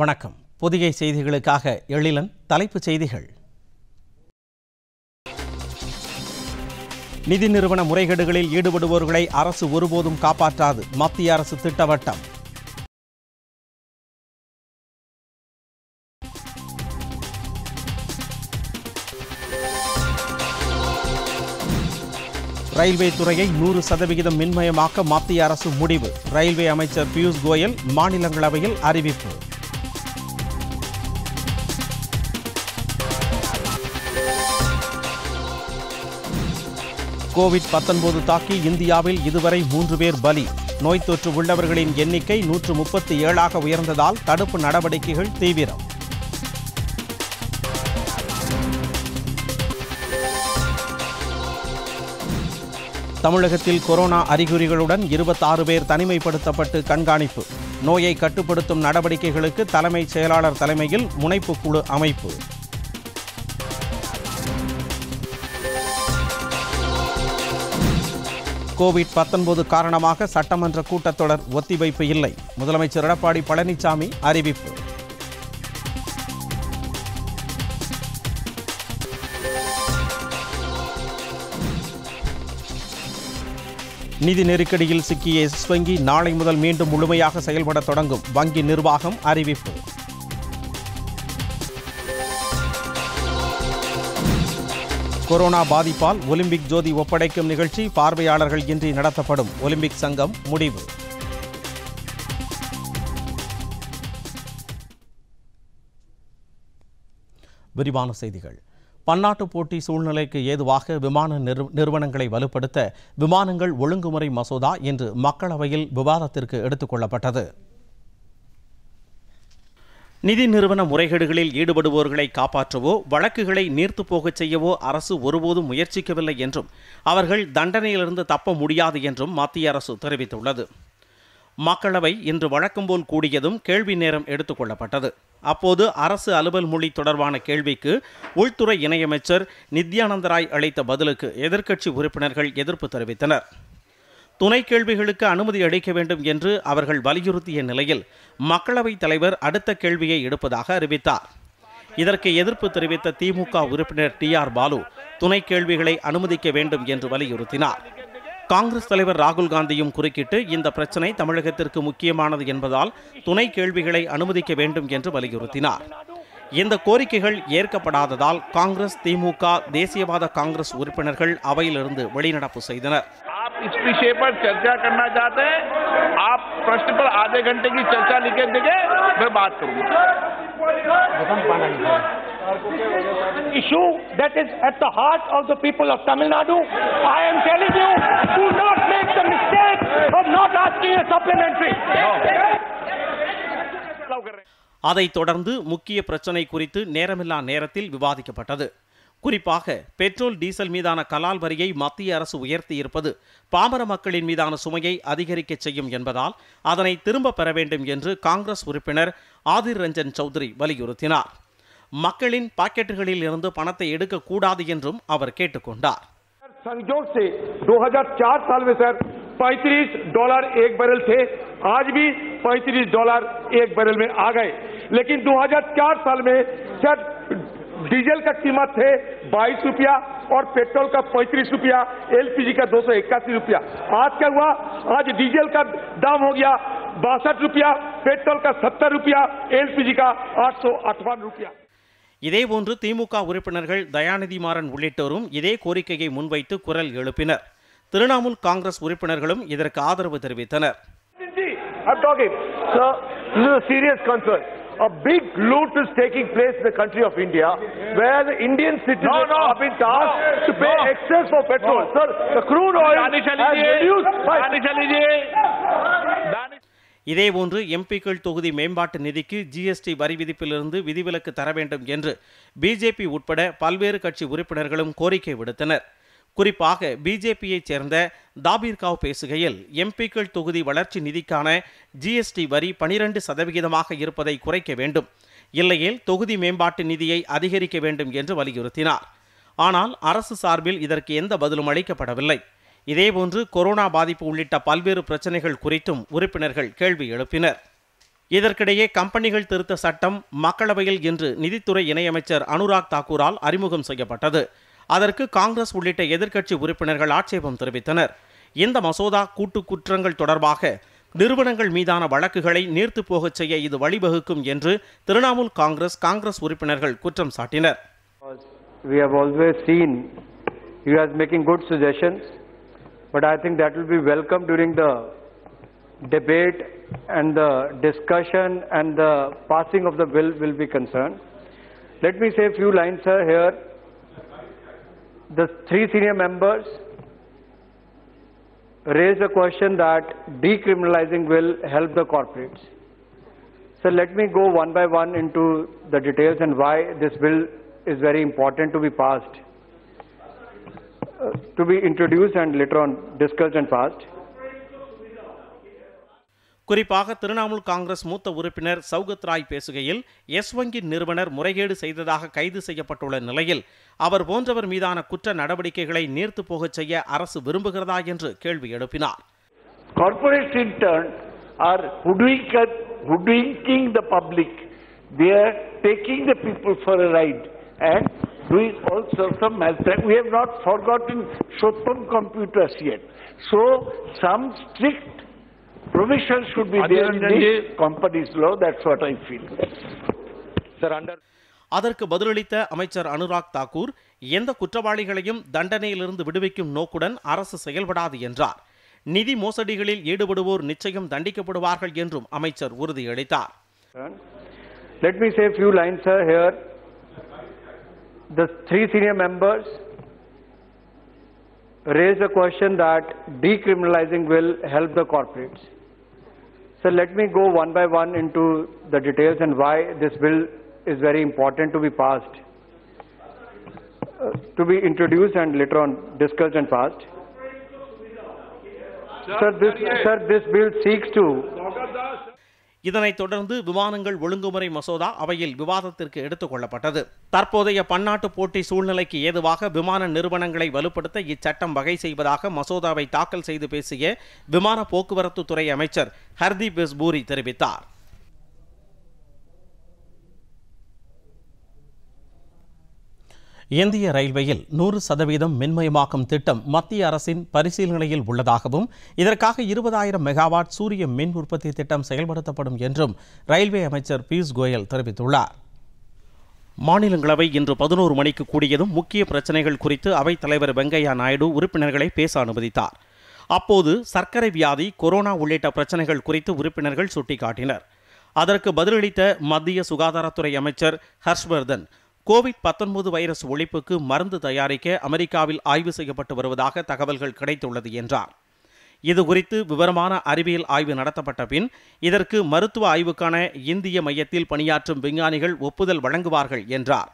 வணக்கம் புதிய செய்திகளுக்காக எழிலன் தலைப்புச் செய்திகள் நிதி நிறுவன முறைகேடுகளில் ஈடுபடுவோர்களை அரசு ஒருபோதும் காப்பாற்றாது மத்திய அரசு திட்டவட்டம் ரயில்வே துறையை நூறு சதவிகிதம் மின்மயமாக்க மத்திய அரசு முடிவு ரயில்வே அமைச்சர் பியூஷ் கோயல் மாநிலங்களவையில் அறிவிப்பு கோவிட் பத்தொன்பது தாக்கி இந்தியாவில் இதுவரை மூன்று பேர் பலி நோய் தொற்று உள்ளவர்களின் எண்ணிக்கை நூற்று முப்பத்தி ஏழாக உயர்ந்ததால் தடுப்பு நடவடிக்கைகள் தீவிரம் தமிழகத்தில் கொரோனா அறிகுறிகளுடன் இருபத்தாறு பேர் தனிமைப்படுத்தப்பட்டு கண்காணிப்பு நோயை கட்டுப்படுத்தும் நடவடிக்கைகளுக்கு தலைமைச் செயலாளர் தலைமையில் முனைப்பு குழு அமைப்பு கோவிட் பத்தொன்பது காரணமாக சட்டமன்ற கூட்டத்தொடர் ஒத்திவைப்பு இல்லை முதலமைச்சர் எடப்பாடி பழனிசாமி அறிவிப்பு நிதி நெருக்கடியில் சிக்கிய எஸ் வங்கி நாளை முதல் மீண்டும் முழுமையாக செயல்பட தொடங்கும் வங்கி நிர்வாகம் அறிவிப்பு கொரோனா பாதிப்பால் ஒலிம்பிக் ஜோதி ஒப்படைக்கும் நிகழ்ச்சி பார்வையாளர்கள் இன்றி நடத்தப்படும் ஒலிம்பிக் சங்கம் முடிவு விரிவான செய்திகள் பன்னாட்டு போட்டி சூழ்நிலைக்கு ஏதுவாக விமான நிறுவனங்களை வலுப்படுத்த விமானங்கள் ஒழுங்குமுறை மசோதா இன்று மக்களவையில் விவாதத்திற்கு எடுத்துக்கொள்ளப்பட்டது நிதி நிறுவன முறைகேடுகளில் ஈடுபடுவோர்களை காப்பாற்றவோ வழக்குகளை நீர்த்து போகச் செய்யவோ அரசு ஒருபோதும் முயற்சிக்கவில்லை என்றும் அவர்கள் தண்டனையிலிருந்து தப்ப முடியாது என்றும் மத்திய அரசு தெரிவித்துள்ளது மக்களவை இன்று வழக்கம்போல் கூடியதும் கேள்வி நேரம் எடுத்துக்கொள்ளப்பட்டது அப்போது அரசு அலுவல் மொழி தொடர்பான கேள்விக்கு உள்துறை இணையமைச்சர் நித்யானந்தராய் அளித்த பதிலுக்கு எதிர்க்கட்சி உறுப்பினர்கள் எதிர்ப்பு தெரிவித்தனர் துணை கேள்விகளுக்கு அனுமதி அளிக்க வேண்டும் என்று அவர்கள் வலியுறுத்திய நிலையில் மக்களவைத் தலைவர் அடுத்த கேள்வியை எடுப்பதாக அறிவித்தார் இதற்கு எதிர்ப்பு தெரிவித்த திமுக உறுப்பினர் டி ஆர் பாலு துணை கேள்விகளை அனுமதிக்க வேண்டும் என்று வலியுறுத்தினார் காங்கிரஸ் தலைவர் ராகுல் காந்தியும் குறுக்கிட்டு இந்த பிரச்சனை தமிழகத்திற்கு முக்கியமானது என்பதால் துணை கேள்விகளை அனுமதிக்க வேண்டும் என்று வலியுறுத்தினார் இந்த கோரிக்கைகள் ஏற்கப்படாததால் காங்கிரஸ் திமுக தேசியவாத காங்கிரஸ் உறுப்பினர்கள் அவையிலிருந்து வெளிநடப்பு செய்தனர் आप इस विषय पर चर्चा करना चाहते हैं आप प्रश्न पर आधे घंटे की चर्चा लिखे देंगे मैं बात करूंगा issue that is at the heart of the people of Tamil Nadu I am telling you do not make the mistake of not asking a supplementary அதைத் தொடர்ந்து முக்கிய பிரச்சினை குறித்து நேரமில்லா நேரத்தில் விவாதிக்கப்பட்டது குறிப்பாக பெட்ரோல் டீசல் மீதான கலால் வரியை மத்திய அரசு உயர்த்தியிருப்பது பாமர மக்களின் மீதான சுமையை அதிகரிக்க செய்யும் என்பதால் அதனை திரும்பப் பெற வேண்டும் என்று காங்கிரஸ் உறுப்பினர் ஆதிர் ரஞ்சன் சௌத்ரி வலியுறுத்தினார் மக்களின் பாக்கெட்டுகளில் இருந்து பணத்தை எடுக்கக்கூடாது என்றும் அவர் கேட்டுக்கொண்டார் संजोग से 2004 साल में सर 35 डॉलर एक बैरल थे आज भी 35 डॉलर एक बैरल में आ गए लेकिन 2004 साल में सर डीजल का कीमत है बाईस रुपया और पेट्रोल का पैंतीस रुपया एलपीजी का दो सौ इक्यासी रुपया आज क्या हुआ आज डीजल का दाम हो गया बासठ रुपया पेट्रोल का सत्तर रुपया एलपीजी का आठ सौ अठावन रुपया இதேபோன்று திமுக a big loot is taking place in the country of India where the Indian citizens no, no, have been tasked no, to pay no, excess for petrol. No. Sir, the crude oil has reduced by... ஒன்று எம்பிக்கள் தொகுதி மேம்பாட்டு நிதிக்கு GST வரி விதிப்பிலிருந்து விதிவிலக்கு தர வேண்டும் என்று பிஜேபி உட்பட பல்வேறு கட்சி உறுப்பினர்களும் கோரிக்கை விடுத்தனர் குறிப்பாக பிஜேபியைச் சேர்ந்த தாபீர்காவ் பேசுகையில் எம்பிக்கள் தொகுதி வளர்ச்சி நிதிக்கான ஜிஎஸ்டி வரி பனிரெண்டு சதவிகிதமாக இருப்பதை குறைக்க வேண்டும் இல்லையில் தொகுதி மேம்பாட்டு நிதியை அதிகரிக்க வேண்டும் என்று வலியுறுத்தினார் ஆனால் அரசு சார்பில் இதற்கு எந்த பதிலும் அளிக்கப்படவில்லை இதேபோன்று கொரோனா பாதிப்பு உள்ளிட்ட பல்வேறு பிரச்சனைகள் குறித்தும் உறுப்பினர்கள் கேள்வி எழுப்பினர் இதற்கிடையே கம்பெனிகள் திருத்த சட்டம் மக்களவையில் இன்று நிதித்துறை இணையமைச்சர் அனுராக் தாக்கூரால் அறிமுகம் செய்யப்பட்டது அதற்கு காங்கிரஸ் உள்ளிட்ட எதிர்க்கட்சி உறுப்பினர்கள் ஆட்சேபம் தெரிவித்தனர் இந்த மசோதா கூட்டு குற்றங்கள் தொடர்பாக நிறுவனங்கள் மீதான வழக்குகளை நீர்த்து போகச் செய்ய இது வழிவகுக்கும் என்று திரிணாமுல் காங்கிரஸ் காங்கிரஸ் உறுப்பினர்கள் குற்றம் சாட்டினர் and the discussion and the passing of the bill will be concerned. Let me say a few lines sir, here. the three senior members raised a question that decriminalizing will help the corporates. So let me go one by one into the details and why this bill is very important to be passed, uh, to be introduced and later on discussed and passed. குறிப்பாக திரிணாமுல் காங்கிரஸ் மூத்த உறுப்பினர் சௌகத் ராய் பேசுகையில் S வங்கி நிறுவனர் முறைகேடு செய்ததாக கைது செய்யப்பட்டுள்ள நிலையில் அவர் போன்றவர் மீதான குற்ற நடவடிக்கைகளை நீர்த்து போகச் செய்ய அரசு விரும்புகிறதா என்று கேள்வி எழுப்பினார் corporate intern are the public provision should be there in these companies law that's what i feel sir under அதற்கு பதிலளித்த அமைச்சர் அனுராக் தாக்கூர் எந்த குற்றவாளிகளையும் தண்டனையிலிருந்து விடுவிக்கும் நோக்குடன் அரசு செயல்படாது என்றார் நிதி மோசடிகளில் ஈடுபடுவோர் நிச்சயம் தண்டிக்கப்படுவார்கள் என்றும் அமைச்சர் உறுதியளித்தார் let me say lines sir here the three senior members raise a question that decriminalising will help the corporates So let me go one by one into the details and why this bill is very important to be passed, uh, to be introduced and later on discussed and passed. Sir, this, sir, this bill seeks to இதனைத் தொடர்ந்து விமானங்கள் ஒழுங்குமுறை மசோதா அவையில் விவாதத்திற்கு எடுத்துக் கொள்ளப்பட்டது தற்போதைய பன்னாட்டு போட்டி சூழ்நிலைக்கு ஏதுவாக விமான நிறுவனங்களை வலுப்படுத்த இச்சட்டம் வகை செய்வதாக மசோதாவை தாக்கல் செய்து பேசிய விமான போக்குவரத்து துறை அமைச்சர் ஹர்தீப் பூரி தெரிவித்தார் இந்திய ரயில்வேயில் நூறு சதவீதம் மின்மயமாக்கும் திட்டம் மத்திய அரசின் பரிசீலனையில் உள்ளதாகவும் இதற்காக இருபதாயிரம் மெகாவாட் சூரிய மின் உற்பத்தி திட்டம் செயல்படுத்தப்படும் என்றும் ரயில்வே அமைச்சர் பியூஷ் கோயல் தெரிவித்துள்ளார் மாநிலங்களவை இன்று பதினோரு மணிக்கு கூடியதும் முக்கிய பிரச்சினைகள் குறித்து அவைத் தலைவர் வெங்கையா நாயுடு உறுப்பினர்களை பேச அனுமதித்தார் அப்போது சர்க்கரை வியாதி கொரோனா உள்ளிட்ட பிரச்சனைகள் குறித்து உறுப்பினர்கள் சுட்டிக்காட்டினர் அதற்கு பதிலளித்த மத்திய சுகாதாரத்துறை அமைச்சர் ஹர்ஷ்வர்தன் கோவிட் பத்தொன்பது வைரஸ் ஒழிப்புக்கு மருந்து தயாரிக்க அமெரிக்காவில் ஆய்வு செய்யப்பட்டு வருவதாக தகவல்கள் கிடைத்துள்ளது என்றார் இதுகுறித்து விவரமான அறிவியல் ஆய்வு நடத்தப்பட்ட பின் இதற்கு மருத்துவ ஆய்வுக்கான இந்திய மையத்தில் பணியாற்றும் விஞ்ஞானிகள் ஒப்புதல் வழங்குவார்கள் என்றார்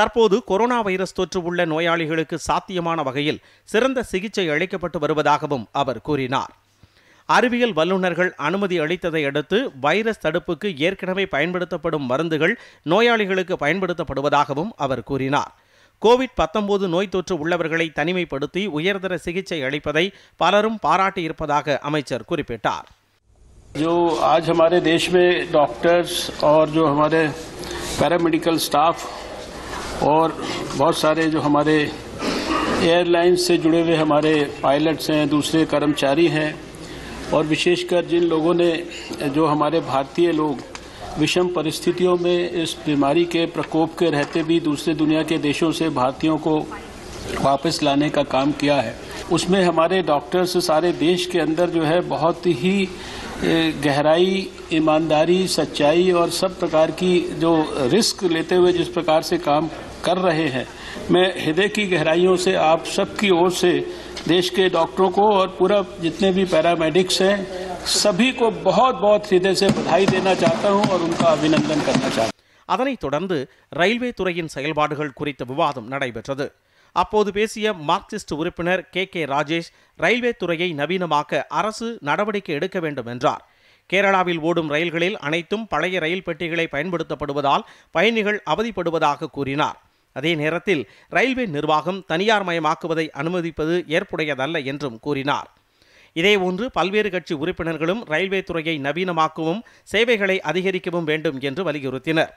தற்போது கொரோனா வைரஸ் தொற்று உள்ள நோயாளிகளுக்கு சாத்தியமான வகையில் சிறந்த சிகிச்சை அளிக்கப்பட்டு வருவதாகவும் அவர் கூறினார் அறிவியல் வல்லுநர்கள் அனுமதி அளித்ததை அடுத்து வைரஸ் தடுப்புக்கு ஏற்கனவே பயன்படுத்தப்படும் மருந்துகள் நோயாளிகளுக்கு பயன்படுத்தப்படுவதாகவும் அவர் கூறினார் கோவிட் பத்தொன்பது நோய் தொற்று உள்ளவர்களை தனிமைப்படுத்தி உயர்தர சிகிச்சை அளிப்பதை பலரும் பாராட்டியிருப்பதாக அமைச்சர் குறிப்பிட்டார் जो आज हमारे देश में डॉक्टर्स और जो हमारे पैरामेडिकल स्टाफ और बहुत सारे जो हमारे एयरलाइंस से जुड़े हुए हमारे पायलट्स हैं दूसरे कर्मचारी हैं और विशेषकर जिन लोगों ने जो हमारे भारतीय लोग विषम परिस्थितियों में इस बीमारी के प्रकोप के रहते भी दूसरे दुनिया के देशों से भारतीयों को वापस लाने का काम किया है उसमें हमारे डॉक्टर्स सारे देश के अंदर जो है बहुत ही गहराई ईमानदारी सच्चाई और सब प्रकार की जो रिस्क लेते हुए जिस प्रकार से काम कर रहे हैं मैं हृदय की गहराइयों से आप सबकी ओर से देश के डॉक्टरों को और पूरा जितने भी पैरामेडिक्स हैं सभी को बहुत बहुत हृदय से बधाई देना चाहता हूं और उनका अभिनंदन करना चाहता हूं அதனைத் தொடர்ந்து ரயில்வே துறையின் செயல்பாடுகள் குறித்த விவாதம் நடைபெற்றது அப்போது பேசிய மார்க்சிஸ்ட் உறுப்பினர் கே கே ராஜேஷ் ரயில்வே துறையை நவீனமாக்க அரசு நடவடிக்கை எடுக்க வேண்டும் என்றார் கேரளாவில் ஓடும் ரயில்களில் அனைத்தும் பழைய ரயில் பெட்டிகளை பயன்படுத்தப்படுவதால் பயணிகள் அவதிப்படுவதாக கூறினார் அதே நேரத்தில் ரயில்வே நிர்வாகம் தனியார் மயமாக்குவதை அனுமதிப்பது ஏற்புடையதல்ல என்றும் கூறினார் இதேபோன்று பல்வேறு கட்சி உறுப்பினர்களும் ரயில்வே துறையை நவீனமாக்கவும் சேவைகளை அதிகரிக்கவும் வேண்டும் என்று வலியுறுத்தினர்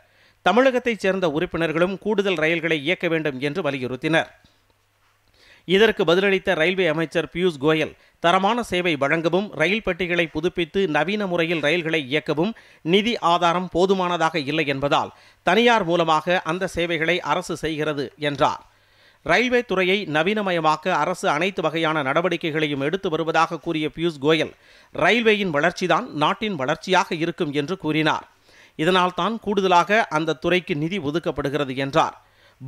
தமிழகத்தைச் சேர்ந்த உறுப்பினர்களும் கூடுதல் ரயில்களை இயக்க வேண்டும் என்று வலியுறுத்தினர் இதற்கு பதிலளித்த ரயில்வே அமைச்சர் பியூஷ் கோயல் தரமான சேவை வழங்கவும் ரயில் பெட்டிகளை புதுப்பித்து நவீன முறையில் ரயில்களை இயக்கவும் நிதி ஆதாரம் போதுமானதாக இல்லை என்பதால் தனியார் மூலமாக அந்த சேவைகளை அரசு செய்கிறது என்றார் ரயில்வே துறையை நவீனமயமாக்க அரசு அனைத்து வகையான நடவடிக்கைகளையும் எடுத்து வருவதாக கூறிய பியூஷ் கோயல் ரயில்வேயின் வளர்ச்சிதான் நாட்டின் வளர்ச்சியாக இருக்கும் என்று கூறினார் இதனால் தான் கூடுதலாக அந்த துறைக்கு நிதி ஒதுக்கப்படுகிறது என்றார்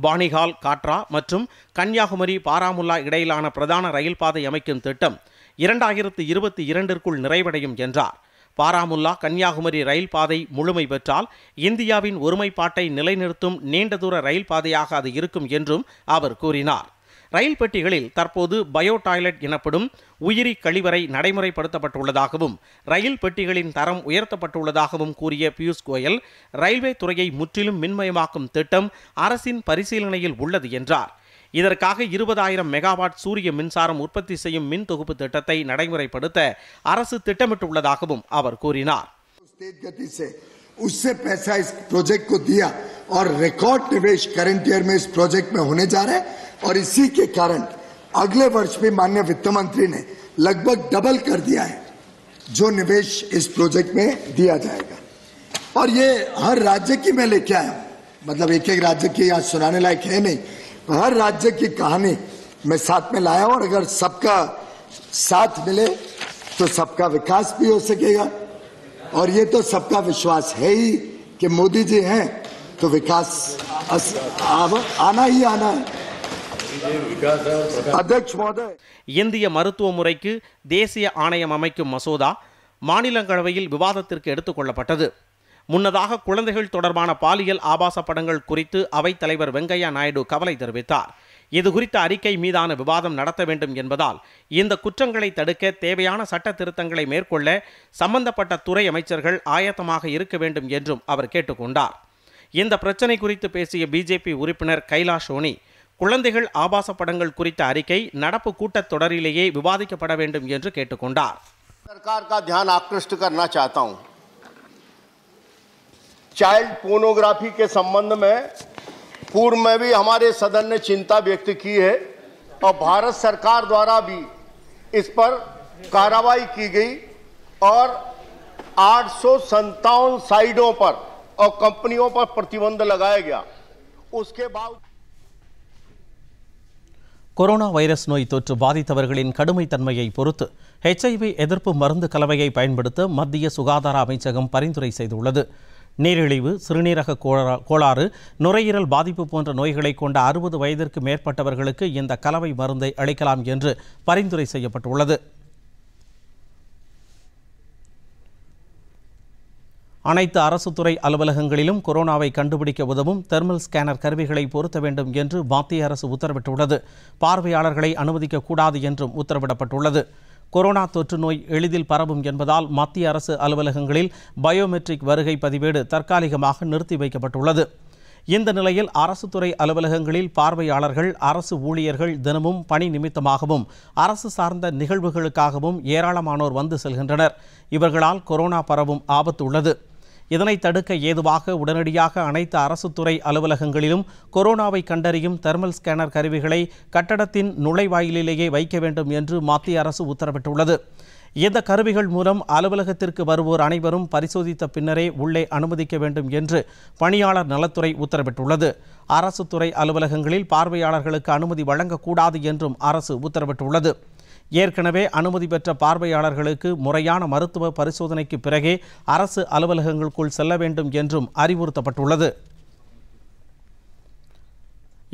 பானிஹால் காட்ரா மற்றும் கன்னியாகுமரி பாராமுல்லா இடையிலான பிரதான ரயில் பாதை அமைக்கும் திட்டம் இரண்டாயிரத்து இருபத்தி இரண்டிற்குள் நிறைவடையும் என்றார் பாராமுல்லா கன்னியாகுமரி ரயில் பாதை முழுமை பெற்றால் இந்தியாவின் ஒருமைப்பாட்டை நிலைநிறுத்தும் நீண்ட தூர ரயில் பாதையாக அது இருக்கும் என்றும் அவர் கூறினார் ரயில் பெட்டிகளில் தற்போது பயோ டாய்லெட் எனப்படும் உயிரி கழிவறை நடைமுறைப்படுத்தப்பட்டுள்ளதாகவும் ரயில் பெட்டிகளின் தரம் உயர்த்தப்பட்டுள்ளதாகவும் கூறிய பியூஷ் கோயல் ரயில்வே துறையை முற்றிலும் மின்மயமாக்கும் திட்டம் அரசின் பரிசீலனையில் உள்ளது என்றார் இதற்காக இருபதாயிரம் மெகாவாட் சூரிய மின்சாரம் உற்பத்தி செய்யும் மின் தொகுப்பு திட்டத்தை நடைமுறைப்படுத்த அரசு திட்டமிட்டுள்ளதாகவும் அவர் கூறினார் उससे पैसा इस प्रोजेक्ट को दिया और रिकॉर्ड निवेश करंट ईयर में इस प्रोजेक्ट में होने जा रहे हैं और इसी के कारण अगले वर्ष भी माननीय वित्त मंत्री ने लगभग डबल कर दिया है जो निवेश इस प्रोजेक्ट में दिया जाएगा और ये हर राज्य की मैं लेके आया मतलब एक एक राज्य की यहाँ सुनाने लायक है नहीं हर राज्य की कहानी मैं साथ में लाया हूँ और अगर सबका साथ मिले तो सबका विकास भी हो सकेगा और ये तो सबका विश्वास है ही कि मोदी जी हैं तो विकास अस, आना ही आना है இந்திய மருத்துவ முறைக்கு தேசிய ஆணையம் அமைக்கும் மசோதா மாநிலங்களவையில் விவாதத்திற்கு எடுத்துக்கொள்ளப்பட்டது முன்னதாக குழந்தைகள் தொடர்பான பாலியல் ஆபாச படங்கள் குறித்து அவைத்தலைவர் வெங்கையா நாயுடு கவலை தெரிவித்தார் இது குறித்த அறிக்கை மீதான விவாதம் நடத்த வேண்டும் என்பதால் இந்த குற்றங்களை தடுக்க தேவையான சட்ட திருத்தங்களை மேற்கொள்ள சம்பந்தப்பட்ட துறை அமைச்சர்கள் ஆயத்தமாக இருக்க வேண்டும் என்றும் அவர் கேட்டுக்கொண்டார் இந்த பிரச்சனை குறித்து பேசிய பிஜேபி உறுப்பினர் கைலாஷ் சோனி குழந்தைகள் ஆபாச படங்கள் குறித்த அறிக்கை நடப்பு கூட்டத் தொடரிலேயே விவாதிக்கப்பட வேண்டும் என்று கேட்டுக்கொண்டார் सरकार का ध्यान आकृष्ट करना चाहता हूं चाइल्ड पोर्नोग्राफी के संबंध में पूर्व में भी हमारे सदन ने चिंता व्यक्त की है और भारत सरकार द्वारा भी इस पर कार्रवाई की गई और आठ साइटों पर और कंपनियों पर प्रतिबंध लगाया गया उसके बाद कोरोना वायरस नो बाधि कड़म तमुत हेचवि एद मलवय पद्य सुधार अमचम पैंरे நீரிழிவு சிறுநீரக கோளாறு நுரையீரல் பாதிப்பு போன்ற நோய்களை கொண்ட அறுபது வயதிற்கு மேற்பட்டவர்களுக்கு இந்த கலவை மருந்தை அளிக்கலாம் என்று பரிந்துரை செய்யப்பட்டுள்ளது அனைத்து அரசு துறை அலுவலகங்களிலும் கொரோனாவை கண்டுபிடிக்க உதவும் தெர்மல் ஸ்கேனர் கருவிகளை பொருத்த வேண்டும் என்று மத்திய அரசு உத்தரவிட்டுள்ளது பார்வையாளர்களை அனுமதிக்கக்கூடாது என்றும் உத்தரவிடப்பட்டுள்ளது கொரோனா தொற்று நோய் எளிதில் பரவும் என்பதால் மத்திய அரசு அலுவலகங்களில் பயோமெட்ரிக் வருகை பதிவேடு தற்காலிகமாக நிறுத்தி வைக்கப்பட்டுள்ளது இந்த நிலையில் அரசு துறை அலுவலகங்களில் பார்வையாளர்கள் அரசு ஊழியர்கள் தினமும் பணி நிமித்தமாகவும் அரசு சார்ந்த நிகழ்வுகளுக்காகவும் ஏராளமானோர் வந்து செல்கின்றனர் இவர்களால் கொரோனா பரவும் ஆபத்து உள்ளது இதனை தடுக்க ஏதுவாக உடனடியாக அனைத்து அரசு துறை அலுவலகங்களிலும் கொரோனாவை கண்டறியும் தெர்மல் ஸ்கேனர் கருவிகளை கட்டடத்தின் நுழைவாயிலேயே வைக்க வேண்டும் என்று மத்திய அரசு உத்தரவிட்டுள்ளது இந்த கருவிகள் மூலம் அலுவலகத்திற்கு வருவோர் அனைவரும் பரிசோதித்த பின்னரே உள்ளே அனுமதிக்க வேண்டும் என்று பணியாளர் நலத்துறை உத்தரவிட்டுள்ளது அரசு துறை அலுவலகங்களில் பார்வையாளர்களுக்கு அனுமதி வழங்கக்கூடாது என்றும் அரசு உத்தரவிட்டுள்ளது ஏற்கனவே அனுமதி பெற்ற பார்வையாளர்களுக்கு முறையான மருத்துவ பரிசோதனைக்கு பிறகே அரசு அலுவலகங்களுக்குள் செல்ல வேண்டும் என்றும் அறிவுறுத்தப்பட்டுள்ளது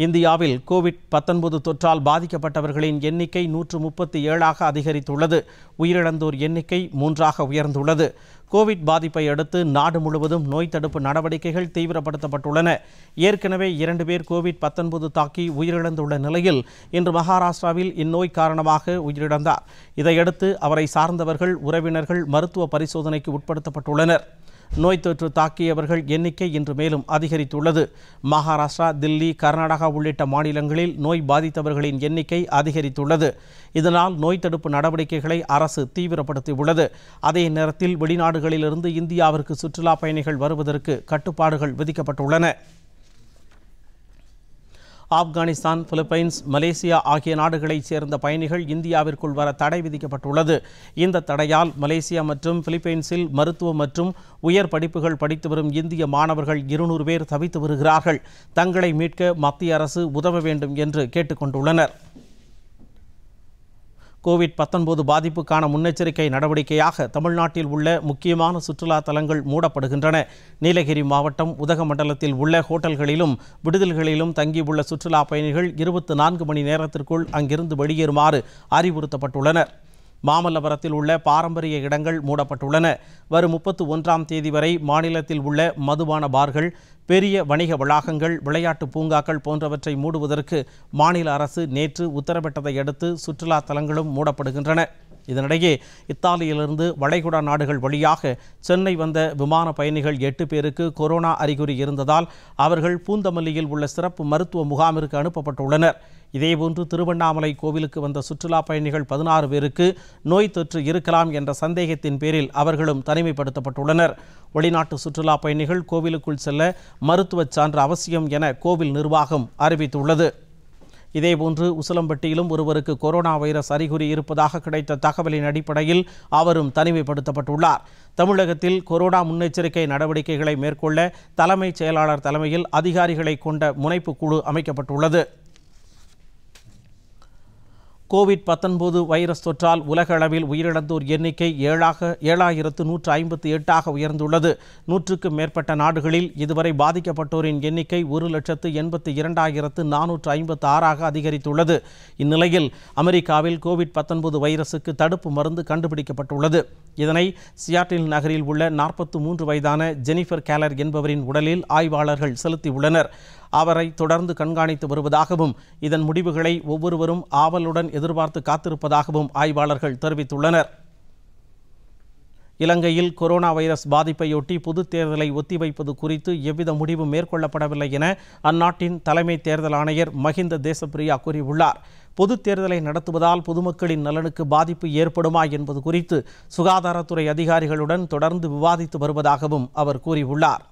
இந்தியாவில் கோவிட் பத்தொன்பது தொற்றால் பாதிக்கப்பட்டவர்களின் எண்ணிக்கை நூற்று முப்பத்தி ஏழாக அதிகரித்துள்ளது உயிரிழந்தோர் எண்ணிக்கை மூன்றாக உயர்ந்துள்ளது கோவிட் பாதிப்பை அடுத்து நாடு முழுவதும் நோய் தடுப்பு நடவடிக்கைகள் தீவிரப்படுத்தப்பட்டுள்ளன ஏற்கனவே இரண்டு பேர் கோவிட் பத்தொன்பது தாக்கி உயிரிழந்துள்ள நிலையில் இன்று மகாராஷ்டிராவில் இந்நோய் காரணமாக உயிரிழந்தார் இதையடுத்து அவரை சார்ந்தவர்கள் உறவினர்கள் மருத்துவ பரிசோதனைக்கு உட்படுத்தப்பட்டுள்ளனர் நோய் தொற்று தாக்கியவர்கள் எண்ணிக்கை இன்று மேலும் அதிகரித்துள்ளது மகாராஷ்டிரா தில்லி கர்நாடகா உள்ளிட்ட மாநிலங்களில் நோய் பாதித்தவர்களின் எண்ணிக்கை அதிகரித்துள்ளது இதனால் நோய் தடுப்பு நடவடிக்கைகளை அரசு தீவிரப்படுத்தியுள்ளது அதே நேரத்தில் வெளிநாடுகளிலிருந்து இந்தியாவிற்கு சுற்றுலா பயணிகள் வருவதற்கு கட்டுப்பாடுகள் விதிக்கப்பட்டுள்ளன ஆப்கானிஸ்தான் பிலிப்பைன்ஸ் மலேசியா ஆகிய நாடுகளைச் சேர்ந்த பயணிகள் இந்தியாவிற்குள் வர தடை விதிக்கப்பட்டுள்ளது இந்த தடையால் மலேசியா மற்றும் பிலிப்பைன்ஸில் மருத்துவம் மற்றும் உயர் படிப்புகள் படித்து வரும் இந்திய மாணவர்கள் இருநூறு பேர் தவித்து வருகிறார்கள் தங்களை மீட்க மத்திய அரசு உதவ வேண்டும் என்று கேட்டுக்கொண்டுள்ளனர் கோவிட் பத்தொன்பது பாதிப்புக்கான முன்னெச்சரிக்கை நடவடிக்கையாக தமிழ்நாட்டில் உள்ள முக்கியமான சுற்றுலா தலங்கள் மூடப்படுகின்றன நீலகிரி மாவட்டம் உதகமண்டலத்தில் உள்ள ஹோட்டல்களிலும் விடுதல்களிலும் தங்கியுள்ள சுற்றுலா பயணிகள் இருபத்தி நான்கு மணி நேரத்திற்குள் அங்கிருந்து வெளியேறுமாறு அறிவுறுத்தப்பட்டுள்ளனர் மாமல்லபுரத்தில் உள்ள பாரம்பரிய இடங்கள் மூடப்பட்டுள்ளன வரும் முப்பத்து ஒன்றாம் தேதி வரை மாநிலத்தில் உள்ள மதுபான பார்கள் பெரிய வணிக வளாகங்கள் விளையாட்டு பூங்காக்கள் போன்றவற்றை மூடுவதற்கு மாநில அரசு நேற்று உத்தரவிட்டதை அடுத்து சுற்றுலா தலங்களும் மூடப்படுகின்றன இதனிடையே இத்தாலியிலிருந்து வளைகுடா நாடுகள் வழியாக சென்னை வந்த விமான பயணிகள் எட்டு பேருக்கு கொரோனா அறிகுறி இருந்ததால் அவர்கள் பூந்தமல்லியில் உள்ள சிறப்பு மருத்துவ முகாமிற்கு அனுப்பப்பட்டுள்ளனர் இதேபோன்று திருவண்ணாமலை கோவிலுக்கு வந்த சுற்றுலா பயணிகள் பதினாறு பேருக்கு நோய் தொற்று இருக்கலாம் என்ற சந்தேகத்தின் பேரில் அவர்களும் தனிமைப்படுத்தப்பட்டுள்ளனர் வெளிநாட்டு சுற்றுலா பயணிகள் கோவிலுக்குள் செல்ல மருத்துவச் சான்று அவசியம் என கோவில் நிர்வாகம் அறிவித்துள்ளது இதேபோன்று உசிலம்பட்டியிலும் ஒருவருக்கு கொரோனா வைரஸ் அறிகுறி இருப்பதாக கிடைத்த தகவலின் அடிப்படையில் அவரும் தனிமைப்படுத்தப்பட்டுள்ளார் தமிழகத்தில் கொரோனா முன்னெச்சரிக்கை நடவடிக்கைகளை மேற்கொள்ள தலைமைச் செயலாளர் தலைமையில் அதிகாரிகளை கொண்ட முனைப்பு குழு அமைக்கப்பட்டுள்ளது கோவிட் பத்தொன்பது வைரஸ் தொற்றால் உலக அளவில் உயிரிழந்தோர் எண்ணிக்கை ஏழாக ஏழாயிரத்து நூற்று ஐம்பத்தி எட்டாக உயர்ந்துள்ளது நூற்றுக்கும் மேற்பட்ட நாடுகளில் இதுவரை பாதிக்கப்பட்டோரின் எண்ணிக்கை ஒரு லட்சத்து எண்பத்தி இரண்டாயிரத்து நானூற்று ஐம்பத்து ஆறாக அதிகரித்துள்ளது இந்நிலையில் அமெரிக்காவில் கோவிட் பத்தொன்பது வைரசுக்கு தடுப்பு மருந்து கண்டுபிடிக்கப்பட்டுள்ளது இதனை சியாட்டில் நகரில் உள்ள நாற்பத்து மூன்று வயதான ஜெனிஃபர் கேலர் என்பவரின் உடலில் ஆய்வாளர்கள் செலுத்தியுள்ளனர் அவரை தொடர்ந்து கண்காணித்து வருவதாகவும் இதன் முடிவுகளை ஒவ்வொருவரும் ஆவலுடன் எதிர்பார்த்து காத்திருப்பதாகவும் ஆய்வாளர்கள் தெரிவித்துள்ளனர் இலங்கையில் கொரோனா வைரஸ் பாதிப்பையொட்டி பொது தேர்தலை ஒத்திவைப்பது குறித்து எவ்வித முடிவும் மேற்கொள்ளப்படவில்லை என அந்நாட்டின் தலைமை தேர்தல் ஆணையர் மஹிந்த தேசப்பிரியா கூறியுள்ளார் பொது தேர்தலை நடத்துவதால் பொதுமக்களின் நலனுக்கு பாதிப்பு ஏற்படுமா என்பது குறித்து சுகாதாரத்துறை அதிகாரிகளுடன் தொடர்ந்து விவாதித்து வருவதாகவும் அவர் கூறியுள்ளார்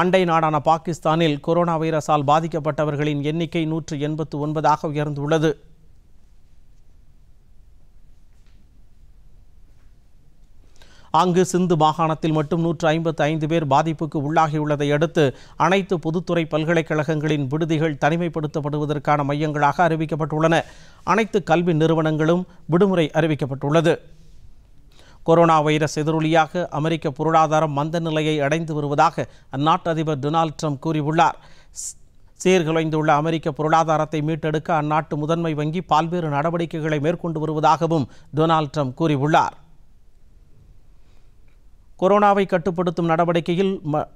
அண்டை நாடான பாகிஸ்தானில் கொரோனா வைரஸால் பாதிக்கப்பட்டவர்களின் எண்ணிக்கை நூற்று எண்பத்து ஒன்பதாக உயர்ந்துள்ளது அங்கு சிந்து மாகாணத்தில் மட்டும் நூற்று ஐம்பத்து ஐந்து பேர் பாதிப்புக்கு உள்ளாகியுள்ளதை அடுத்து அனைத்து பொதுத்துறை பல்கலைக்கழகங்களின் விடுதிகள் தனிமைப்படுத்தப்படுவதற்கான மையங்களாக அறிவிக்கப்பட்டுள்ளன அனைத்து கல்வி நிறுவனங்களும் விடுமுறை அறிவிக்கப்பட்டுள்ளது கொரோனா வைரஸ் எதிரொலியாக அமெரிக்க பொருளாதாரம் மந்த நிலையை அடைந்து வருவதாக அந்நாட்டு அதிபர் டொனால்ட் ட்ரம்ப் கூறியுள்ளார் சீர்குலைந்துள்ள அமெரிக்க பொருளாதாரத்தை மீட்டெடுக்க அந்நாட்டு முதன்மை வங்கி பல்வேறு நடவடிக்கைகளை மேற்கொண்டு வருவதாகவும் டொனால்ட் ட்ரம்ப் கூறியுள்ளார் கொரோனாவை கட்டுப்படுத்தும் நடவடிக்கையில்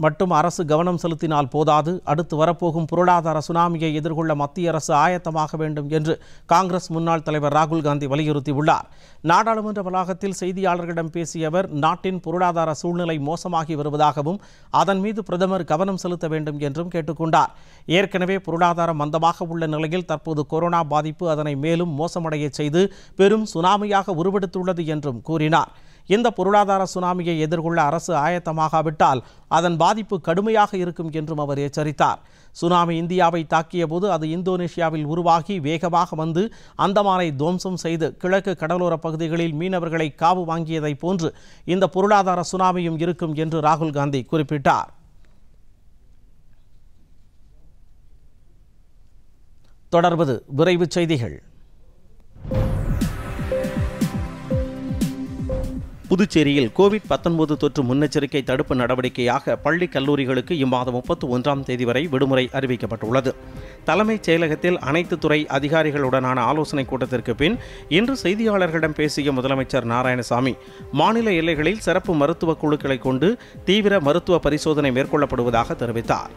மட்டும் அரசு கவனம் செலுத்தினால் போதாது அடுத்து வரப்போகும் பொருளாதார சுனாமியை எதிர்கொள்ள மத்திய அரசு ஆயத்தமாக வேண்டும் என்று காங்கிரஸ் முன்னாள் தலைவர் ராகுல் காந்தி வலியுறுத்தியுள்ளார் நாடாளுமன்ற வளாகத்தில் செய்தியாளர்களிடம் பேசிய அவர் நாட்டின் பொருளாதார சூழ்நிலை மோசமாகி வருவதாகவும் அதன் மீது பிரதமர் கவனம் செலுத்த வேண்டும் என்றும் கேட்டுக்கொண்டார் ஏற்கனவே பொருளாதாரம் மந்தமாக உள்ள நிலையில் தற்போது கொரோனா பாதிப்பு அதனை மேலும் மோசமடைய செய்து பெரும் சுனாமியாக உருவெடுத்துள்ளது என்றும் கூறினார் இந்த பொருளாதார சுனாமியை எதிர்கொள்ள அரசு ஆயத்தமாகாவிட்டால் அதன் பாதிப்பு கடுமையாக இருக்கும் என்றும் அவர் எச்சரித்தார் சுனாமி இந்தியாவை தாக்கிய போது அது இந்தோனேஷியாவில் உருவாகி வேகமாக வந்து அந்தமானை துவம்சம் செய்து கிழக்கு கடலோர பகுதிகளில் மீனவர்களை காவு வாங்கியதைப் போன்று இந்த பொருளாதார சுனாமியும் இருக்கும் என்று ராகுல் காந்தி குறிப்பிட்டார் தொடர்வது விரைவு செய்திகள் புதுச்சேரியில் கோவிட் பத்தொன்பது தொற்று முன்னெச்சரிக்கை தடுப்பு நடவடிக்கையாக பள்ளி கல்லூரிகளுக்கு இம்மாதம் முப்பத்தி ஒன்றாம் தேதி வரை விடுமுறை அறிவிக்கப்பட்டுள்ளது தலைமைச் செயலகத்தில் அனைத்து துறை அதிகாரிகளுடனான ஆலோசனைக் கூட்டத்திற்கு பின் இன்று செய்தியாளர்களிடம் பேசிய முதலமைச்சர் நாராயணசாமி மாநில எல்லைகளில் சிறப்பு மருத்துவ குழுக்களை கொண்டு தீவிர மருத்துவ பரிசோதனை மேற்கொள்ளப்படுவதாக தெரிவித்தார்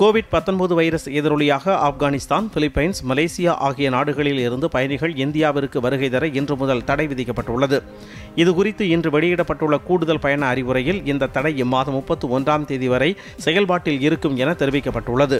கோவிட் பத்தொன்பது வைரஸ் எதிரொலியாக ஆப்கானிஸ்தான் பிலிப்பைன்ஸ் மலேசியா ஆகிய நாடுகளில் இருந்து பயணிகள் இந்தியாவிற்கு வருகை தர இன்று முதல் தடை விதிக்கப்பட்டுள்ளது இதுகுறித்து இன்று வெளியிடப்பட்டுள்ள கூடுதல் பயண அறிவுரையில் இந்த தடை இம்மாதம் முப்பத்தி ஒன்றாம் தேதி வரை செயல்பாட்டில் இருக்கும் என தெரிவிக்கப்பட்டுள்ளது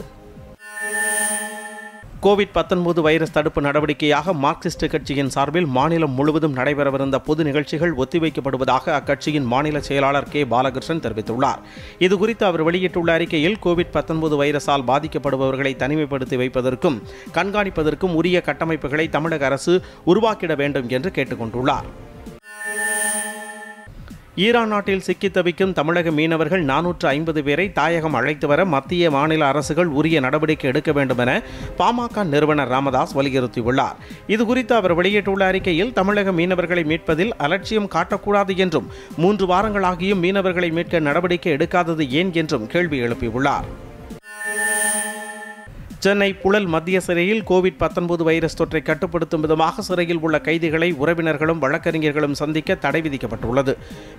கோவிட் பத்தொன்பது வைரஸ் தடுப்பு நடவடிக்கையாக மார்க்சிஸ்ட் கட்சியின் சார்பில் மாநிலம் முழுவதும் நடைபெறவிருந்த பொது நிகழ்ச்சிகள் ஒத்திவைக்கப்படுவதாக அக்கட்சியின் மாநில செயலாளர் கே பாலகிருஷ்ணன் தெரிவித்துள்ளார் இதுகுறித்து அவர் வெளியிட்டுள்ள அறிக்கையில் கோவிட் பத்தொன்பது வைரஸால் பாதிக்கப்படுபவர்களை தனிமைப்படுத்தி வைப்பதற்கும் கண்காணிப்பதற்கும் உரிய கட்டமைப்புகளை தமிழக அரசு உருவாக்கிட வேண்டும் என்று கேட்டுக்கொண்டுள்ளார் ஈரான் நாட்டில் சிக்கி தவிக்கும் தமிழக மீனவர்கள் நானூற்று ஐம்பது பேரை தாயகம் அழைத்து வர மத்திய மாநில அரசுகள் உரிய நடவடிக்கை எடுக்க வேண்டும் என பாமக நிறுவனர் ராமதாஸ் வலியுறுத்தியுள்ளார் இதுகுறித்து அவர் வெளியிட்டுள்ள அறிக்கையில் தமிழக மீனவர்களை மீட்பதில் அலட்சியம் காட்டக்கூடாது என்றும் மூன்று வாரங்களாகியும் மீனவர்களை மீட்க நடவடிக்கை எடுக்காதது ஏன் என்றும் கேள்வி எழுப்பியுள்ளார் சென்னை புழல் மத்திய சிறையில் கோவிட் பத்தொன்பது வைரஸ் தொற்றை கட்டுப்படுத்தும் விதமாக சிறையில் உள்ள கைதிகளை உறவினர்களும் வழக்கறிஞர்களும் சந்திக்க தடை விதிக்கப்பட்டுள்ளது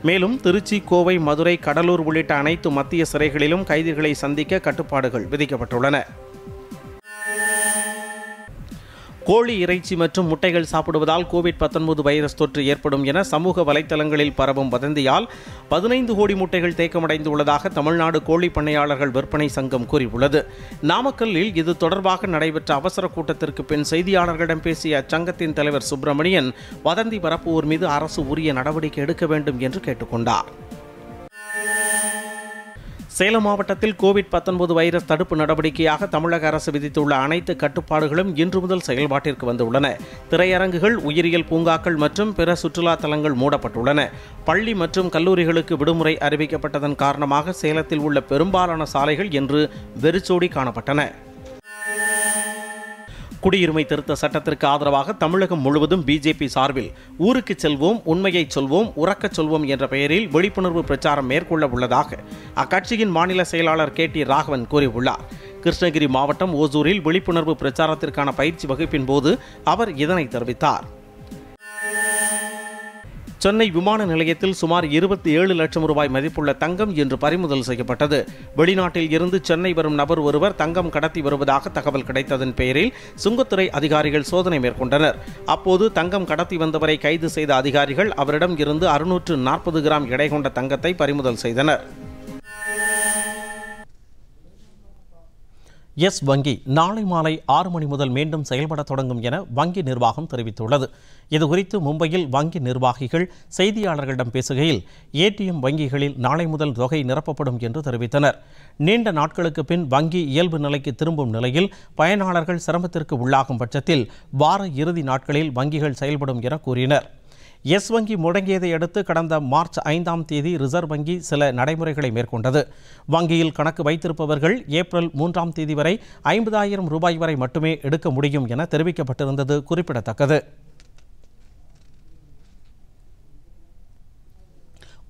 மேலும் திருச்சி கோவை மதுரை கடலூர் உள்ளிட்ட அனைத்து மத்திய சிறைகளிலும் கைதிகளை சந்திக்க கட்டுப்பாடுகள் விதிக்கப்பட்டுள்ளன கோழி இறைச்சி மற்றும் முட்டைகள் சாப்பிடுவதால் கோவிட் பத்தொன்பது வைரஸ் தொற்று ஏற்படும் என சமூக வலைத்தளங்களில் பரவும் வதந்தியால் பதினைந்து கோடி முட்டைகள் தேக்கமடைந்து உள்ளதாக தமிழ்நாடு கோழி பண்ணையாளர்கள் விற்பனை சங்கம் கூறியுள்ளது நாமக்கல்லில் இது தொடர்பாக நடைபெற்ற அவசர கூட்டத்திற்கு பின் செய்தியாளர்களிடம் பேசிய அச்சங்கத்தின் தலைவர் சுப்பிரமணியன் வதந்தி பரப்புவோர் மீது அரசு உரிய நடவடிக்கை எடுக்க வேண்டும் என்று கேட்டுக்கொண்டார் சேலம் மாவட்டத்தில் கோவிட் பத்தொன்பது வைரஸ் தடுப்பு நடவடிக்கையாக தமிழக அரசு விதித்துள்ள அனைத்து கட்டுப்பாடுகளும் இன்று முதல் செயல்பாட்டிற்கு வந்துள்ளன திரையரங்குகள் உயிரியல் பூங்காக்கள் மற்றும் பிற சுற்றுலா தலங்கள் மூடப்பட்டுள்ளன பள்ளி மற்றும் கல்லூரிகளுக்கு விடுமுறை அறிவிக்கப்பட்டதன் காரணமாக சேலத்தில் உள்ள பெரும்பாலான சாலைகள் இன்று வெறிச்சோடி காணப்பட்டன குடியுரிமை திருத்த சட்டத்திற்கு ஆதரவாக தமிழகம் முழுவதும் பிஜேபி சார்பில் ஊருக்கு செல்வோம் உண்மையை சொல்வோம் உறக்கச் சொல்வோம் என்ற பெயரில் விழிப்புணர்வு பிரச்சாரம் மேற்கொள்ள உள்ளதாக அக்கட்சியின் மாநில செயலாளர் கே டி ராகவன் கூறியுள்ளார் கிருஷ்ணகிரி மாவட்டம் ஓசூரில் விழிப்புணர்வு பிரச்சாரத்திற்கான பயிற்சி வகுப்பின் போது அவர் இதனை தெரிவித்தார் சென்னை விமான நிலையத்தில் சுமார் இருபத்தி ஏழு லட்சம் ரூபாய் மதிப்புள்ள தங்கம் இன்று பறிமுதல் செய்யப்பட்டது வெளிநாட்டில் இருந்து சென்னை வரும் நபர் ஒருவர் தங்கம் கடத்தி வருவதாக தகவல் கிடைத்ததன் பெயரில் சுங்கத்துறை அதிகாரிகள் சோதனை மேற்கொண்டனர் அப்போது தங்கம் கடத்தி வந்தவரை கைது செய்த அதிகாரிகள் அவரிடம் இருந்து அறுநூற்று நாற்பது கிராம் எடை கொண்ட தங்கத்தை பறிமுதல் செய்தனர் எஸ் வங்கி நாளை மாலை ஆறு மணி முதல் மீண்டும் செயல்பட தொடங்கும் என வங்கி நிர்வாகம் தெரிவித்துள்ளது இதுகுறித்து மும்பையில் வங்கி நிர்வாகிகள் செய்தியாளர்களிடம் பேசுகையில் ஏடிஎம் வங்கிகளில் நாளை முதல் தொகை நிரப்பப்படும் என்று தெரிவித்தனர் நீண்ட நாட்களுக்கு பின் வங்கி இயல்பு நிலைக்கு திரும்பும் நிலையில் பயனாளர்கள் சிரமத்திற்கு உள்ளாகும் பட்சத்தில் வார இறுதி நாட்களில் வங்கிகள் செயல்படும் என கூறினர் எஸ் வங்கி முடங்கியதை அடுத்து கடந்த மார்ச் ஐந்தாம் தேதி ரிசர்வ் வங்கி சில நடைமுறைகளை மேற்கொண்டது வங்கியில் கணக்கு வைத்திருப்பவர்கள் ஏப்ரல் மூன்றாம் தேதி வரை ஐம்பதாயிரம் ரூபாய் வரை மட்டுமே எடுக்க முடியும் என தெரிவிக்கப்பட்டிருந்தது குறிப்பிடத்தக்கது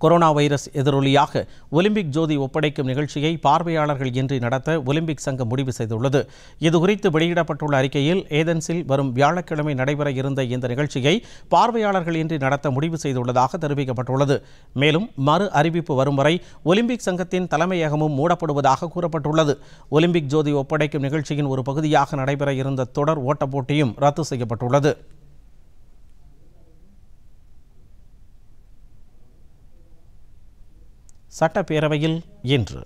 கொரோனா வைரஸ் எதிரொலியாக ஒலிம்பிக் ஜோதி ஒப்படைக்கும் நிகழ்ச்சியை பார்வையாளர்கள் இன்றி நடத்த ஒலிம்பிக் சங்கம் முடிவு செய்துள்ளது இதுகுறித்து வெளியிடப்பட்டுள்ள அறிக்கையில் ஏதென்ஸில் வரும் வியாழக்கிழமை நடைபெற இருந்த இந்த நிகழ்ச்சியை பார்வையாளர்கள் இன்றி நடத்த முடிவு செய்துள்ளதாக தெரிவிக்கப்பட்டுள்ளது மேலும் மறு அறிவிப்பு வரும் வரை ஒலிம்பிக் சங்கத்தின் தலைமையகமும் மூடப்படுவதாக கூறப்பட்டுள்ளது ஒலிம்பிக் ஜோதி ஒப்படைக்கும் நிகழ்ச்சியின் ஒரு பகுதியாக நடைபெற இருந்த தொடர் ஓட்டப் போட்டியும் ரத்து செய்யப்பட்டுள்ளது சட்டப்பேரவையில் இன்று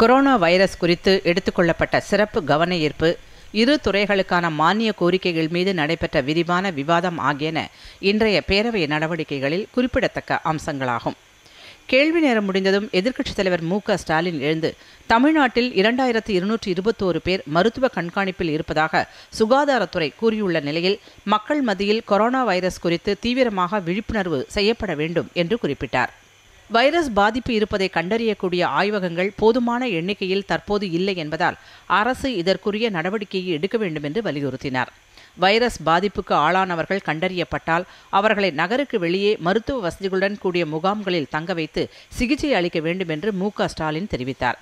கொரோனா வைரஸ் குறித்து எடுத்துக்கொள்ளப்பட்ட சிறப்பு கவன ஈர்ப்பு இரு துறைகளுக்கான மானிய கோரிக்கைகள் மீது நடைபெற்ற விரிவான விவாதம் ஆகியன இன்றைய பேரவை நடவடிக்கைகளில் குறிப்பிடத்தக்க அம்சங்களாகும் கேள்வி நேரம் முடிந்ததும் எதிர்க்கட்சித் தலைவர் மு ஸ்டாலின் எழுந்து தமிழ்நாட்டில் இரண்டாயிரத்தி இருநூற்றி இருபத்தோரு பேர் மருத்துவ கண்காணிப்பில் இருப்பதாக சுகாதாரத்துறை கூறியுள்ள நிலையில் மக்கள் மத்தியில் கொரோனா வைரஸ் குறித்து தீவிரமாக விழிப்புணர்வு செய்யப்பட வேண்டும் என்று குறிப்பிட்டார் வைரஸ் பாதிப்பு இருப்பதை கண்டறியக்கூடிய ஆய்வகங்கள் போதுமான எண்ணிக்கையில் தற்போது இல்லை என்பதால் அரசு இதற்குரிய நடவடிக்கையை எடுக்க வேண்டும் என்று வலியுறுத்தினார் வைரஸ் பாதிப்புக்கு ஆளானவர்கள் கண்டறியப்பட்டால் அவர்களை நகருக்கு வெளியே மருத்துவ வசதிகளுடன் கூடிய முகாம்களில் தங்க வைத்து சிகிச்சை அளிக்க வேண்டும் என்று மு ஸ்டாலின் தெரிவித்தார்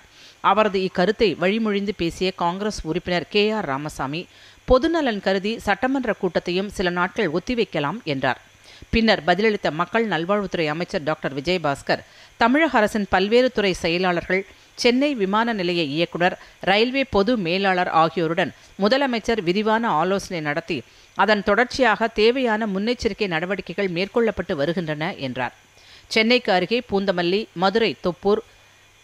அவரது இக்கருத்தை வழிமொழிந்து பேசிய காங்கிரஸ் உறுப்பினர் கே ஆர் ராமசாமி பொதுநலன் கருதி சட்டமன்ற கூட்டத்தையும் சில நாட்கள் ஒத்திவைக்கலாம் என்றார் பின்னர் பதிலளித்த மக்கள் நல்வாழ்வுத்துறை அமைச்சர் டாக்டர் விஜயபாஸ்கர் தமிழக அரசின் பல்வேறு துறை செயலாளர்கள் சென்னை விமான நிலைய இயக்குனர் ரயில்வே பொது மேலாளர் ஆகியோருடன் முதலமைச்சர் விரிவான ஆலோசனை நடத்தி அதன் தொடர்ச்சியாக தேவையான முன்னெச்சரிக்கை நடவடிக்கைகள் மேற்கொள்ளப்பட்டு வருகின்றன என்றார் சென்னைக்கு அருகே பூந்தமல்லி மதுரை தொப்பூர்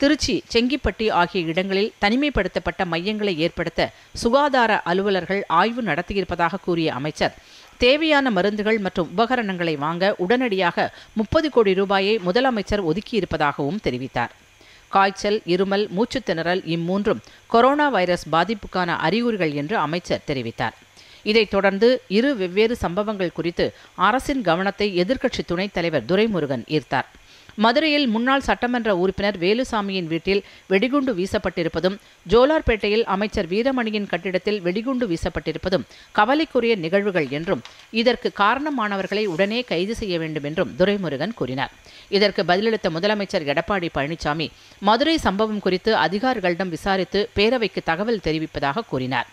திருச்சி செங்கிப்பட்டி ஆகிய இடங்களில் தனிமைப்படுத்தப்பட்ட மையங்களை ஏற்படுத்த சுகாதார அலுவலர்கள் ஆய்வு நடத்தியிருப்பதாக கூறிய அமைச்சர் தேவையான மருந்துகள் மற்றும் உபகரணங்களை வாங்க உடனடியாக முப்பது கோடி ரூபாயை முதலமைச்சர் ஒதுக்கியிருப்பதாகவும் தெரிவித்தார் காய்ச்சல் இருமல் மூச்சுத்திணறல் இம்மூன்றும் கொரோனா வைரஸ் பாதிப்புக்கான அறிகுறிகள் என்று அமைச்சர் தெரிவித்தார் இதைத் தொடர்ந்து இரு வெவ்வேறு சம்பவங்கள் குறித்து அரசின் கவனத்தை எதிர்க்கட்சி துணைத் தலைவர் துரைமுருகன் ஈர்த்தார் மதுரையில் முன்னாள் சட்டமன்ற உறுப்பினர் வேலுசாமியின் வீட்டில் வெடிகுண்டு வீசப்பட்டிருப்பதும் ஜோலார்பேட்டையில் அமைச்சர் வீரமணியின் கட்டிடத்தில் வெடிகுண்டு வீசப்பட்டிருப்பதும் கவலைக்குரிய நிகழ்வுகள் என்றும் இதற்கு காரணமானவர்களை உடனே கைது செய்ய வேண்டும் என்றும் துரைமுருகன் கூறினார் இதற்கு பதிலளித்த முதலமைச்சர் எடப்பாடி பழனிசாமி மதுரை சம்பவம் குறித்து அதிகாரிகளிடம் விசாரித்து பேரவைக்கு தகவல் தெரிவிப்பதாக கூறினார்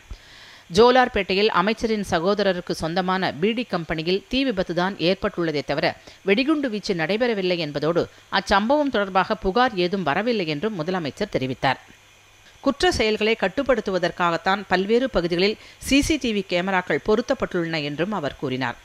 ஜோலார்பேட்டையில் அமைச்சரின் சகோதரருக்கு சொந்தமான பிடி கம்பெனியில் தீ விபத்துதான் ஏற்பட்டுள்ளதே தவிர வெடிகுண்டு வீச்சு நடைபெறவில்லை என்பதோடு அச்சம்பவம் தொடர்பாக புகார் ஏதும் வரவில்லை என்றும் முதலமைச்சர் தெரிவித்தார் குற்ற செயல்களை கட்டுப்படுத்துவதற்காகத்தான் பல்வேறு பகுதிகளில் சிசிடிவி கேமராக்கள் பொருத்தப்பட்டுள்ளன என்றும் அவர் கூறினார்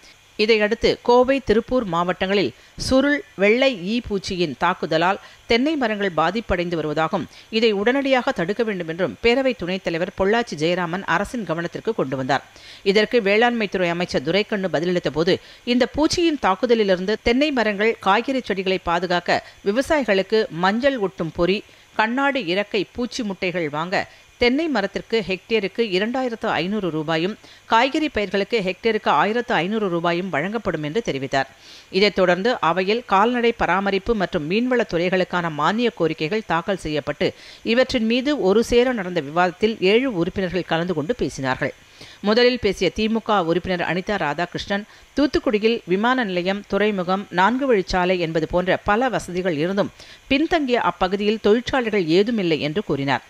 இதையடுத்து கோவை திருப்பூர் மாவட்டங்களில் சுருள் வெள்ளை ஈ பூச்சியின் தாக்குதலால் தென்னை மரங்கள் பாதிப்படைந்து வருவதாகவும் இதை உடனடியாக தடுக்க வேண்டும் என்றும் பேரவை துணைத் தலைவர் பொள்ளாச்சி ஜெயராமன் அரசின் கவனத்திற்கு கொண்டு வந்தார் இதற்கு வேளாண்மைத்துறை அமைச்சர் துரைக்கண்ணு பதிலளித்த போது இந்த பூச்சியின் தாக்குதலிலிருந்து தென்னை மரங்கள் காய்கறி செடிகளை பாதுகாக்க விவசாயிகளுக்கு மஞ்சள் ஒட்டும் பொறி கண்ணாடி இறக்கை பூச்சி முட்டைகள் வாங்க தென்னை மரத்திற்கு ஹெக்டேருக்கு இரண்டாயிரத்து ஐநூறு ரூபாயும் காய்கறி பயிர்களுக்கு ஹெக்டேருக்கு ஆயிரத்து ஐநூறு ரூபாயும் வழங்கப்படும் என்று தெரிவித்தார் இதைத் தொடர்ந்து அவையில் கால்நடை பராமரிப்பு மற்றும் மீன்வளத் துறைகளுக்கான மானிய கோரிக்கைகள் தாக்கல் செய்யப்பட்டு இவற்றின் மீது ஒரு சேர நடந்த விவாதத்தில் ஏழு உறுப்பினர்கள் கலந்து கொண்டு பேசினார்கள் முதலில் பேசிய திமுக உறுப்பினர் அனிதா ராதாகிருஷ்ணன் தூத்துக்குடியில் விமான நிலையம் துறைமுகம் நான்கு வழிச்சாலை என்பது போன்ற பல வசதிகள் இருந்தும் பின்தங்கிய அப்பகுதியில் தொழிற்சாலைகள் ஏதுமில்லை என்று கூறினார்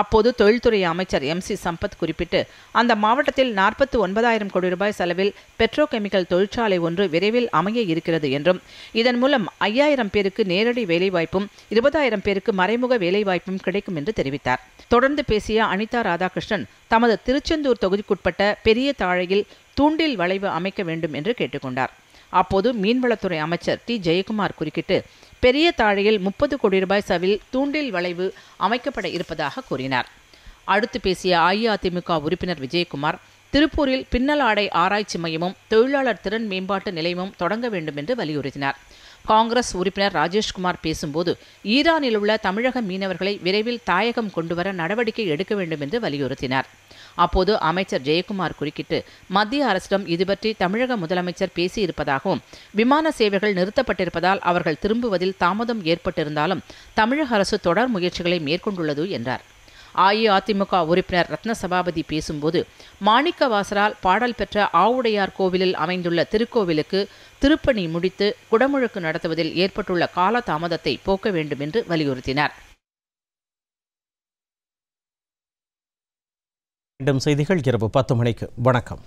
அப்போது தொழில்துறை அமைச்சர் எம் சி சம்பத் குறிப்பிட்டு அந்த மாவட்டத்தில் நாற்பத்தி ஒன்பதாயிரம் கோடி ரூபாய் செலவில் பெட்ரோ கெமிக்கல் தொழிற்சாலை ஒன்று விரைவில் அமைய இருக்கிறது என்றும் இதன் மூலம் ஐயாயிரம் பேருக்கு நேரடி வேலைவாய்ப்பும் இருபதாயிரம் பேருக்கு மறைமுக வேலைவாய்ப்பும் கிடைக்கும் என்று தெரிவித்தார் தொடர்ந்து பேசிய அனிதா ராதாகிருஷ்ணன் தமது திருச்செந்தூர் தொகுதிக்குட்பட்ட பெரிய தாழையில் தூண்டில் வளைவு அமைக்க வேண்டும் என்று கேட்டுக்கொண்டார் அப்போது மீன்வளத்துறை அமைச்சர் டி ஜெயக்குமார் குறுக்கிட்டு பெரிய தாழையில் முப்பது கோடி ரூபாய் சவில் தூண்டில் வளைவு அமைக்கப்பட இருப்பதாக கூறினார் அடுத்து பேசிய அஇஅதிமுக உறுப்பினர் விஜயகுமார் திருப்பூரில் பின்னல் ஆடை ஆராய்ச்சி மையமும் தொழிலாளர் திறன் மேம்பாட்டு நிலையமும் தொடங்க வேண்டும் என்று வலியுறுத்தினார் காங்கிரஸ் உறுப்பினர் ராஜேஷ்குமார் பேசும்போது ஈரானில் உள்ள தமிழக மீனவர்களை விரைவில் தாயகம் கொண்டுவர நடவடிக்கை எடுக்க வேண்டும் என்று வலியுறுத்தினார் அப்போது அமைச்சர் ஜெயக்குமார் குறுக்கிட்டு மத்திய அரசிடம் இதுபற்றி தமிழக முதலமைச்சர் பேசியிருப்பதாகவும் விமான சேவைகள் நிறுத்தப்பட்டிருப்பதால் அவர்கள் திரும்புவதில் தாமதம் ஏற்பட்டிருந்தாலும் தமிழக அரசு தொடர் முயற்சிகளை மேற்கொண்டுள்ளது என்றார் அஇஅதிமுக உறுப்பினர் ரத்னசபாபதி பேசும்போது மாணிக்க வாசரால் பாடல் பெற்ற ஆவுடையார் கோவிலில் அமைந்துள்ள திருக்கோவிலுக்கு திருப்பணி முடித்து குடமுழுக்கு நடத்துவதில் ஏற்பட்டுள்ள காலதாமதத்தை போக்க வேண்டும் என்று வலியுறுத்தினார் மீண்டும் செய்திகள் இரவு பத்து மணிக்கு வணக்கம்